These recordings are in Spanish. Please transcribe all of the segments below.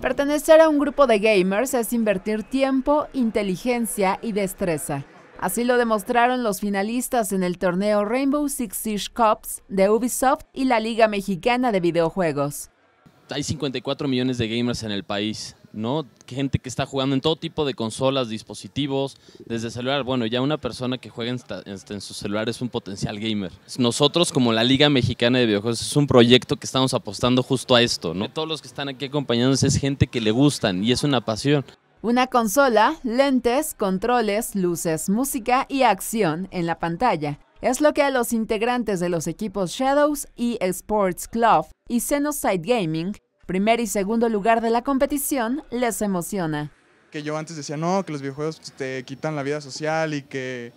Pertenecer a un grupo de gamers es invertir tiempo, inteligencia y destreza. Así lo demostraron los finalistas en el torneo Rainbow Six Siege Cups de Ubisoft y la Liga Mexicana de Videojuegos hay 54 millones de gamers en el país, ¿no? Gente que está jugando en todo tipo de consolas, dispositivos, desde celular. Bueno, ya una persona que juega este, en, su celular es un potencial gamer. Nosotros, como la Liga Mexicana de Videojuegos, es un proyecto que estamos apostando justo a esto, ¿no? Todos los que están aquí acompañándonos es gente que le gustan y es una pasión. Una consola, lentes, controles, luces, música y acción en la pantalla. Es lo que a los integrantes de los equipos Shadows y Sports Club y Side Gaming, primer y segundo lugar de la competición, les emociona. Que yo antes decía, no, que los videojuegos te quitan la vida social y que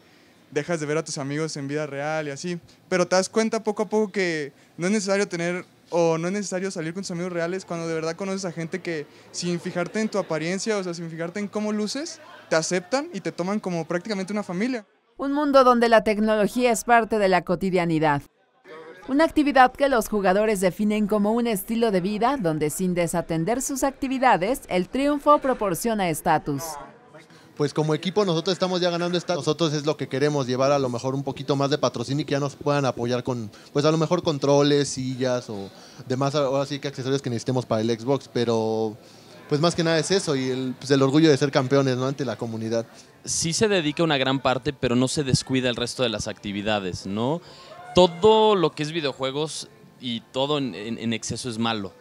dejas de ver a tus amigos en vida real y así. Pero te das cuenta poco a poco que no es necesario tener o no es necesario salir con tus amigos reales cuando de verdad conoces a gente que sin fijarte en tu apariencia, o sea, sin fijarte en cómo luces, te aceptan y te toman como prácticamente una familia un mundo donde la tecnología es parte de la cotidianidad. Una actividad que los jugadores definen como un estilo de vida donde sin desatender sus actividades, el triunfo proporciona estatus. Pues como equipo nosotros estamos ya ganando estatus, nosotros es lo que queremos llevar a lo mejor un poquito más de patrocinio y que ya nos puedan apoyar con pues a lo mejor controles, sillas o demás ahora sí que accesorios que necesitemos para el Xbox, pero pues más que nada es eso y el, pues, orgullo de ser campeones ante la comunidad. Sí se dedica una gran parte, pero no se descuida el resto de las actividades, ¿no? Todo lo que es videojuegos y todo en, exceso es malo.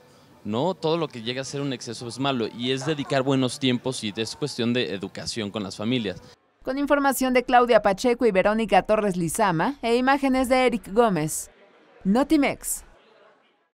¿no? Todo lo que llega a ser un exceso es malo y es dedicar buenos tiempos y es cuestión de educación con las familias. Con información de Claudia Pacheco y Verónica Torres Lizama e imágenes de Eric Gómez. Notimex.